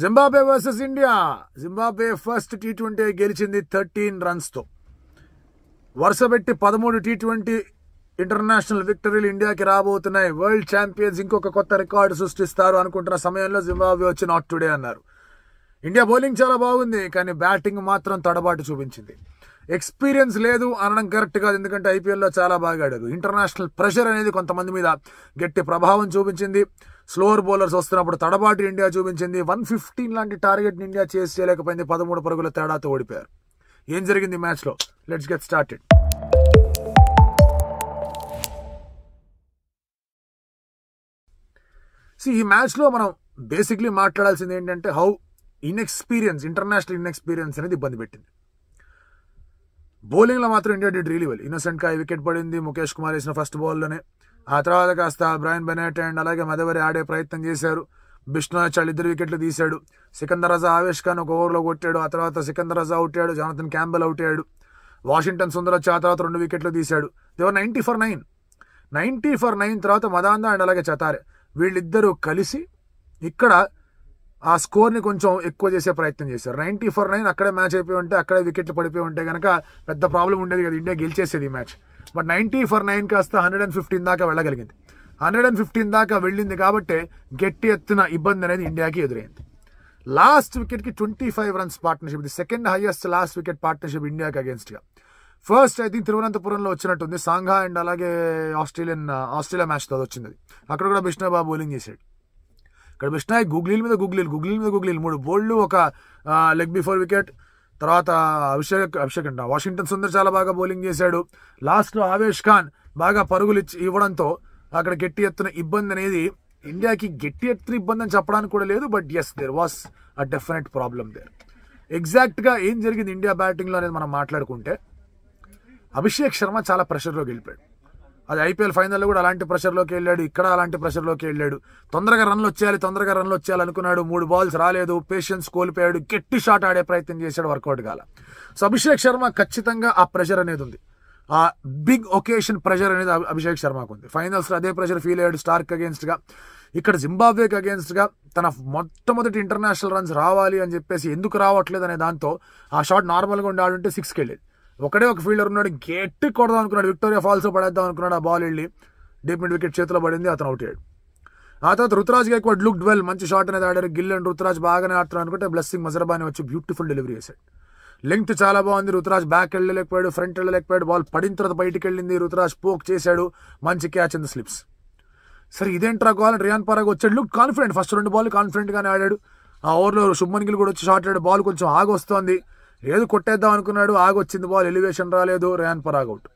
Zimbabwe versus India Zimbabwe first T twenty గెలిచింది thirteen రన్స్తో వరుసబెట్టి పదమూడు టీ ట్వంటీ ఇంటర్నేషనల్ విక్టరీలు ఇండియాకి రాబోతున్నాయి వరల్డ్ ఛాంపియన్స్ ఇంకొక కొత్త రికార్డు సృష్టిస్తారు అనుకుంటున్న సమయంలో జింబాబే వచ్చి నాట్ టుడే అన్నారు ఇండియా బౌలింగ్ చాలా బాగుంది కానీ బ్యాటింగ్ మాత్రం తడబాటు చూపించింది ఎక్స్పీరియన్స్ లేదు అనడం కరెక్ట్ కాదు ఎందుకంటే ఐపీఎల్లో చాలా బాగా ఆడారు ఇంటర్నేషనల్ ప్రెషర్ అనేది కొంతమంది మీద గట్టి ప్రభావం చూపించింది స్లోవర్ బౌలర్స్ వస్తున్నప్పుడు తడబాటు ఇండియా చూపించింది వన్ ఫిఫ్టీన్ లాంటి టార్గెట్ ఇండియా చేసి చేయలేకపోయింది పదమూడు పరుగుల తేడాతో ఓడిపోయారు ఏం జరిగింది మ్యాచ్లో లెట్స్ గెట్ స్టార్టెడ్ సి ఈ మ్యాచ్లో మనం బేసిక్లీ మాట్లాడాల్సింది ఏంటంటే హౌ ఇన్ఎక్స్పీరియన్స్ ఇంటర్నేషనల్ ఇన్ఎక్స్పీరియన్స్ అనేది ఇబ్బంది పెట్టింది బౌలింగ్లో మాత్రం ఇండియా డిడ్ రీలీ వెల్ ఇన్నోసెంట్గా వికెట్ పడింది ముఖేష్ కుమార్ వేసిన ఫస్ట్ బాల్లోనే ఆ తర్వాత కాస్త బ్రాయన్ బెనెట్ అండ్ అలాగే మదవరి ఆడే ప్రయత్నం చేశారు బిష్ణాచాల్ ఇద్దరు వికెట్లు తీశాడు సికందర్ రజా ఆవేష్ ఖాన్ ఒక ఓవర్లో కొట్టాడు ఆ తర్వాత సికందర్ రజా అవుట్ అయ్యాడు జానతన్ క్యాంబెల్ అవుట్ అయ్యాడు వాషింగ్టన్ సుందర్ వచ్చి ఆ తర్వాత రెండు వికెట్లు తీశాడు they were ninety for nine ninety for nine తర్వాత మదాంద అండ్ అలాగే చతారే వీళ్ళిద్దరూ కలిసి ఇక్కడ ఆ స్కోర్ని కొంచెం ఎక్కువ చేసే ప్రయత్నం చేశారు నైంటీ ఫర్ నైన్ అక్కడే మ్యాచ్ అయిపోయి ఉంటే అక్కడే వికెట్లు పడిపోయి ఉంటే కనుక పెద్ద ప్రాబ్లం ఉండేది కదా ఇండియా గెలిచేసేది ఈ match but ninety for nine కాస్త హండ్రెడ్ అండ్ ఫిఫ్టీన్ దాకా వెళ్ళగలిగింది హండ్రెడ్ అండ్ ఫిఫ్టీన్ దాకా వెళ్ళింది కాబట్టి గట్టి ఎత్తున ఇబ్బంది అనేది ఇండియాకి ఎదురైంది లాస్ట్ వికెట్కి ట్వంటీ ఫైవ్ రన్స్ పార్ట్నర్షిప్ ఇది second highest last wicket partnership ఇండియాకి అగేన్స్ట్గా ఫస్ట్ ఐ థింక్ తిరువనంతపురంలో వచ్చినట్టుంది సాంఘా అండ్ అలాగే ఆస్ట్రేలియన్ ఆస్ట్రేలియా మ్యాచ్ తో వచ్చింది అక్కడ కూడా బిష్ణాయ్ బాబు బౌలింగ్ చేశాడు ఇక్కడ బిష్ణాయ్ గుగ్లీల్ మీద గుగ్లీలు గుగ్లీల్ మీద గుగ్లీలు మూడు బోల్డ్లు ఒక లెగ్ బిఫోర్ వికెట్ తర్వాత అభిషేక్ అభిషేక్ అంట వాషింగ్టన్ సుందర్ చాలా బాగా బౌలింగ్ చేశాడు లాస్ట్లో ఆవేష్ ఖాన్ బాగా పరుగులు ఇచ్చి ఇవ్వడంతో అక్కడ గట్టి ఎత్తున ఇబ్బంది అనేది ఇండియాకి గట్టి ఎత్తున ఇబ్బంది అని చెప్పడానికి కూడా లేదు but yes there was a definite problem there ఎగ్జాక్ట్గా ఏం జరిగింది ఇండియా బ్యాటింగ్లో అనేది మనం మాట్లాడుకుంటే అభిషేక్ శర్మ చాలా ప్రెషర్లో గెలిపాడు అది ఐపీఎల్ ఫైనల్లో కూడా అలాంటి ప్రెషర్లోకి వెళ్ళాడు ఇక్కడ అలాంటి ప్రెషర్లోకి వెళ్ళాడు తొందరగా రన్లు వచ్చేయాలి తొందరగా రన్లు వచ్చేయాలి అనుకున్నాడు మూడు బాల్స్ రాలేదు పేషెన్స్ కోల్పోయాడు గట్టి షాట్ ఆడే ప్రయత్నం చేశాడు వర్కౌట్ కాల సో అభిషేక్ శర్మ ఖచ్చితంగా ఆ ప్రెషర్ అనేది ఉంది ఆ బిగ్ ఒకేషన్ ప్రెషర్ అనేది అభిషేక్ శర్మకు ఉంది ఫైనల్స్లో అదే ప్రెషర్ ఫీల్ అయ్యాడు స్టార్క్ అగేన్స్ట్గా ఇక్కడ జింబాబ్వేకి అగేన్స్ట్గా తన మొట్టమొదటి ఇంటర్నేషనల్ రన్స్ రావాలి అని చెప్పేసి ఎందుకు రావట్లేదు అనే దాంతో ఆ షాట్ నార్మల్గా ఉండి ఆడుంటే సిక్స్కి వెళ్ళేది ఒకడే ఒక ఫీల్డర్ ఉన్నాడు గట్టి కొడదాం అనుకున్నాడు విక్టోరియా ఫాల్స్ పడేద్దాం అనుకున్నాడు ఆ బాల్ వెళ్ళి డీప్ మిడ్ వికెట్ చేతిలో పడింది అతను అవుట్ అయ్యాడు ఆ తర్వాత రుతురాజ్ గైక్వాడ్ లుక్ డ్వెల్ మంచి షాట్ అనేది ఆడారు గిల్ అండ్ రుతురాజ్ బాగానే ఆడుతున్నాడు అనుకుంటే బ్లెస్సింగ్ మజరబాని వచ్చి బ్యూటిఫుల్ డెలివరీ చేశాడు లెంగ్త్ చాలా బాగుంది రుతురాజ్ బ్యాక్ వెళ్ళలేకపోయాడు ఫ్రంట్ వెళ్ళలేకపోయాడు బాల్ పడిన తర్వాత బయటికి వెళ్ళింది రుతురాజ్ పోక్ చేశాడు మంచి క్యాచ్ అండ్ స్లిప్స్ సరే ఇదేంట్రా కావాలని రియాన్ పరాగ్ వచ్చాడు లుక్ కాన్ఫిడెంట్ ఫస్ట్ రెండు బాల్ కాన్ఫిడెంట్గానే ఆడాడు ఆ ఓవర్లో శుభ్మన్ గిల్ కూడా వచ్చి షాట్ ఆడాడు బాల్ కొంచెం ఆగొస్తోంది లేదు కొట్టేద్దాం అనుకున్నాడు ఆగొచ్చింది బాల్ ఎలివేషన్ రాలేదు ర్యాన్ పరాగ్ అవుట్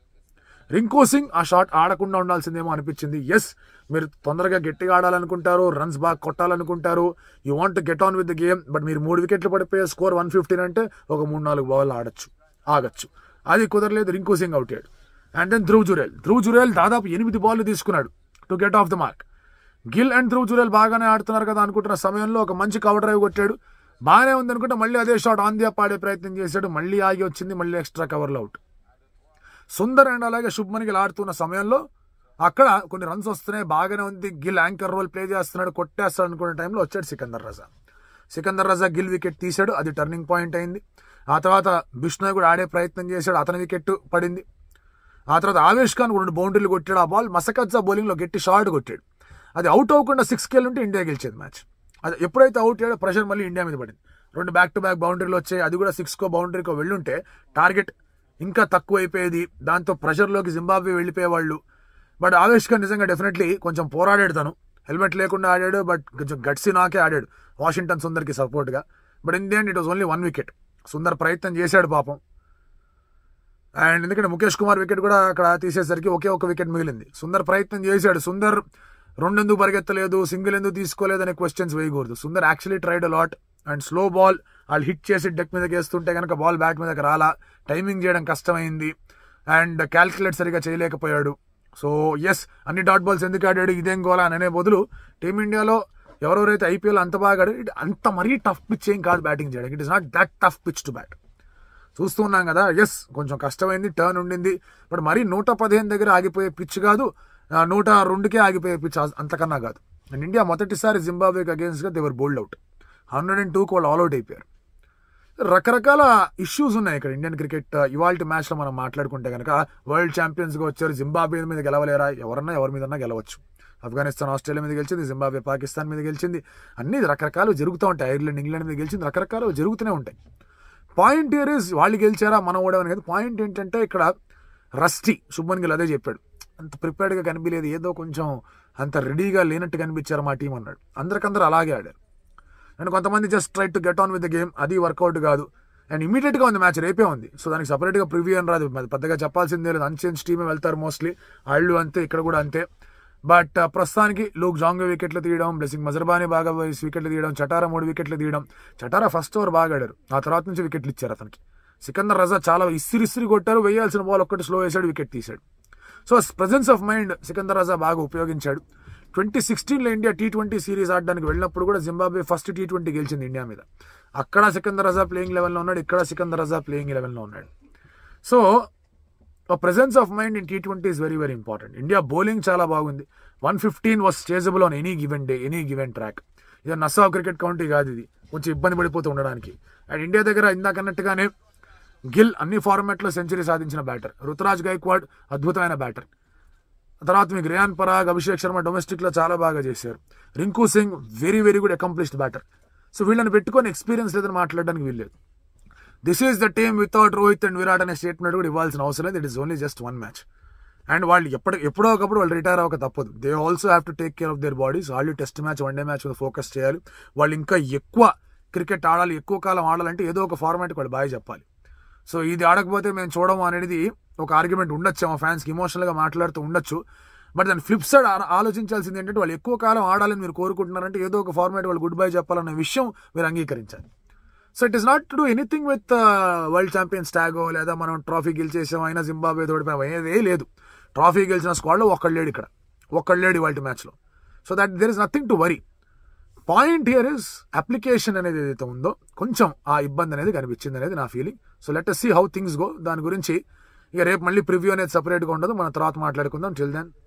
రింకు సింగ్ ఆ షాట్ ఆడకుండా ఉండాల్సిందేమో అనిపించింది ఎస్ మీరు తొందరగా గట్టిగా ఆడాలనుకుంటారు రన్స్ బాగా కొట్టాలనుకుంటారు you want get on with the game but మీరు మూడు వికెట్లు పడిపోయే స్కోర్ వన్ ఫిఫ్టీన్ అంటే ఒక మూడు నాలుగు బాల్ ఆడచ్చు ఆగచ్చు అది కుదరలేదు రింకు సింగ్ అవుట్ అయ్యాడు అండ్ దెన్ ధ్రువ్ జురేల్ ధ్రువ్ జురేల్ దాదాపు ఎనిమిది బాల్లు తీసుకున్నాడు to get off the mark Gill and Dhruv Jurel బాగానే ఆడుతున్నారు కదా అనుకుంటున్న సమయంలో ఒక మంచి కవర్ డ్రైవ్ కొట్టాడు బాగానే ఉందనుకుంటే మళ్ళీ అదే షాట్ ఆంధ్యా పాడే ప్రయత్నం చేశాడు మళ్ళీ ఆగి వచ్చింది మళ్ళీ ఎక్స్ట్రా కవర్లు అవుట్ సుందర్ అండ్ అలాగే శుభ్మన్ గిల్ ఆడుతున్న సమయంలో అక్కడ కొన్ని రన్స్ వస్తున్నాయి బాగానే ఉంది గిల్ యాంకర్ రోల్ ప్లే చేస్తున్నాడు కొట్టేస్తాడు అనుకునే టైంలో వచ్చాడు సికందర్ రజా సికందర్ రజా గిల్ వికెట్ తీశాడు అది టర్నింగ్ పాయింట్ అయింది ఆ తర్వాత బిష్ణోయ్ కూడా ఆడే ప్రయత్నం చేశాడు అతని వికెట్ పడింది ఆ తర్వాత ఆవేష్ ఖాన్ రెండు బౌండరీలు కొట్టాడు ఆ బాల్ మసకజ్జా బౌలింగ్లో గట్టి షార్ట్ కొట్టాడు అది అవుట్ అవ్వకుండా సిక్స్ కేల్ ఉంటే ఇండియా గెలిచేది మ్యాచ్ అది ఎప్పుడైతే అవుట్ అయ్యాడో ప్రెషర్ మళ్ళీ ఇండియా మీద పడింది రెండు బ్యాక్ టు బ్యాక్ బౌండరీలు వచ్చాయి అది కూడా సిక్స్కో బౌండరీకో వెళ్ళుంటే టార్గెట్ ఇంకా తక్కువ అయిపోయేది దాంతో ప్రెషర్లోకి జింబాబ్వే వెళ్ళిపోయేవాళ్ళు బట్ ఆవేష్ ఖాన్ నిజంగా డెఫినెట్లీ కొంచెం పోరాడాడు తను హెల్మెట్ లేకుండా ఆడాడు బట్ కొంచెం గట్సి నాకే ఆడాడు వాషింగ్టన్ సుందర్కి సపోర్ట్గా but in the end it was only one wicket Sundar ప్రయత్నం చేశాడు పాపం అండ్ ఎందుకంటే ముఖేష్ కుమార్ వికెట్ కూడా అక్కడ తీసేసరికి ఒకే ఒక వికెట్ మిగిలింది సుందర్ ప్రయత్నం చేశాడు సుందర్ రెండు ఎందుకు పరిగెత్తలేదు సింగిల్ ఎందుకు తీసుకోలేదు అనే క్వశ్చన్స్ వేయకూడదు Sundar actually tried a lot and slow ball వాళ్ళు హిట్ చేసి డెక్ మీదకి వేస్తుంటే కనుక బాల్ బ్యాట్ మీదకి రాలా టైమింగ్ చేయడం కష్టమైంది అండ్ క్యాల్కులేట్ సరిగా చేయలేకపోయాడు సో ఎస్ అన్ని డాట్ బాల్స్ ఎందుకు ఆడాడు ఇదేం గోలా అనే బదులు టీమిండియాలో ఎవరెవరైతే ఐపీఎల్ అంత బాగా ఆడారు ఇట్ అంత మరీ టఫ్ పిచ్ ఏం కాదు బ్యాటింగ్ చేయడం it is not that tough pitch to bat చూస్తున్నాం కదా ఎస్ కొంచెం కష్టమైంది టర్న్ ఉండింది బట్ మరీ నూట పదిహేను దగ్గర ఆగిపోయే పిచ్ కాదు నూట రెండుకే ఆగిపోయే పిచ్ అంతకన్నా కాదు అండ్ ఇండియా మొదటిసారి జింబాబేకి అగేన్స్ట్గా they were bowled out hundred and టూకి వాళ్ళు ఆల్అౌట్ అయిపోయారు రకరకాల ఇష్యూస్ ఉన్నాయి ఇక్కడ ఇండియన్ క్రికెట్ ఇవాళ మ్యాచ్లో మనం మాట్లాడుకుంటే కనుక వరల్డ్ ఛాంపియన్స్గా వచ్చారు జింబాబే మీద గెలవలేరా ఎవరన్నా ఎవరి మీదన్నా గెలవచ్చు ఆఫ్ఘనిస్తాన్ ఆస్ట్రేలియా మీద గెలిచింది జింబాబే పాకిస్తాన్ మీద గెలిచింది అన్ని రకరకాలు జరుగుతూ ఉంటాయి ఐర్లాండ్ ఇంగ్లాండ్ మీద గెలిచింది రకరకాలు జరుగుతూనే ఉంటాయి పాయింట్ ఇయర్ ఇస్ వాళ్ళు గెలిచారా మనం ఓడమని కాదు పాయింట్ ఏంటంటే ఇక్కడ రస్టీ శుభన్ గిల్ అదే చెప్పాడు అంత ప్రిపేర్డ్గా కనిపించలేదు ఏదో కొంచెం అంత రెడీగా లేనట్టు కనిపించారు మా టీం అన్నాడు అందరికందరూ అలాగే ఆడారు అండ్ కొంతమంది just try to get on with the game అది వర్కౌట్ కాదు అండ్ ఇమీడియట్గా ఉంది మ్యాచ్ రేపే ఉంది సో దానికి సపరేట్గా ప్రివ్యూ అని రాదు పెద్దగా చెప్పాల్సిందే లేదు అన్చేంజ్ టీమే వెళ్తారు మోస్ట్లీ వాళ్ళు అంతే ఇక్కడ కూడా అంతే బట్ uh, ప్రస్తుతానికి లూక్ జాంగ్ వికెట్లు తీయడం బ్లెసింగ్ మజర్బానీ బాగా వికెట్లు తీయడం చటారా మూడు వికెట్లు తీయడం చటారా ఫస్ట్ ఓవర్ బాగా ఆడారు ఆ తర్వాత నుంచి వికెట్లు ఇచ్చారు అతనికి సికందర్ రజా చాలా ఇస్సిరిస్సిరి కొట్టారు వేయాల్సిన బాల్ ఒక్కటి స్లో వేసాడు వికెట్ తీశాడు so presence of mind Sikandar Raza బాగా ఉపయోగించాడు ట్వంటీ సిక్స్టీన్లో ఇండియా టీ ట్వంటీ సిరీస్ ఆడడానికి వెళ్ళినప్పుడు కూడా జింబాబే ఫస్ట్ టీ ట్వంటీ గెలిచింది ఇండియా మీద అక్కడ సికందర్ రాజా ప్లేయింగ్ లెవెల్లో ఉన్నాడు ఇక్కడ సికందర్ రాజా ప్లేయింగ్ లెవెల్లో ఉన్నాడు so presence of mind in T twenty is very very important India bowling చాలా బాగుంది one fifteen was stageable on any given day any given track ఇది నస్సా క్రికెట్ కౌంటీ కాదు ఇది కొంచెం ఇబ్బంది పడిపోతూ ఉండడానికి అండ్ ఇండియా దగ్గర ఇందాకన్నట్టుగానే గిల్ అన్ని ఫార్మాట్లో సెంచరీ సాధించిన బ్యాటర్ రుతురాజ్ గైక్వాడ్ అద్భుతమైన బ్యాటర్ తర్వాత మీకు రియాన్ పరాగ్ అభిషేక్ శర్మ డొమెస్టిక్లో చాలా బాగా చేశారు Rinku Singh very very good accomplished batter so వీళ్ళని పెట్టుకొని ఎక్స్పీరియన్స్ లేదని మాట్లాడడానికి వీల్లేదు this is the team without Rohit and Virat అనే స్టేట్మెంట్ కూడా ఇవ్వాల్సిన అవసరం లేదు it is only just one match and వాళ్ళు ఎప్పటి ఎప్పుడో ఒకప్పుడు వాళ్ళు రిటైర్ అవ్వక తప్పదు they also have to take care of their bodies వాళ్ళు test match one day match మీద ఫోకస్ చేయాలి వాళ్ళు ఇంకా ఎక్కువ క్రికెట్ ఆడాలి ఎక్కువ కాలం ఆడాలంటే ఏదో ఒక ఫార్మాట్కి వాళ్ళు బాగా చెప్పాలి సో ఇది ఆడకపోతే మేము చూడము అనేది ఒక ఆర్గ్యుమెంట్ ఉండొచ్చు మా ఫ్యాన్స్కి ఇమోషనల్గా మాట్లాడుతూ ఉండొచ్చు బట్ దాని ఫ్లిప్ సైడ్ ఆలోచించాల్సింది ఏంటంటే వాళ్ళు ఎక్కువ కాలం ఆడాలని మీరు కోరుకుంటున్నారంటే ఏదో ఒక ఫార్మాట్ వాళ్ళు గుడ్ బై చెప్పాలన్న విషయం మీరు అంగీకరించాలి so it is not to do anything with world champions ట్యాగో లేదా మనం ట్రాఫీ గెలిచేసాం అయినా జింబాబే తోడిపోయాం ఏదే లేదు ట్రాఫీ గెలిచిన స్క్వాడ్లో లేడు ఇక్కడ లేడు వాళ్ళ మ్యాచ్లో so that there is nothing to worry point here is application అనేది ఏదైతే ఉందో కొంచెం ఆ ఇబ్బంది అనేది కనిపించింది అనేది నా feeling so let us see how things go దాని గురించి ఇక రేపు మళ్ళీ ప్రివ్యూ అనేది సపరేట్గా ఉండదు మనం తర్వాత మాట్లాడుకుందాం టిల్ దెన్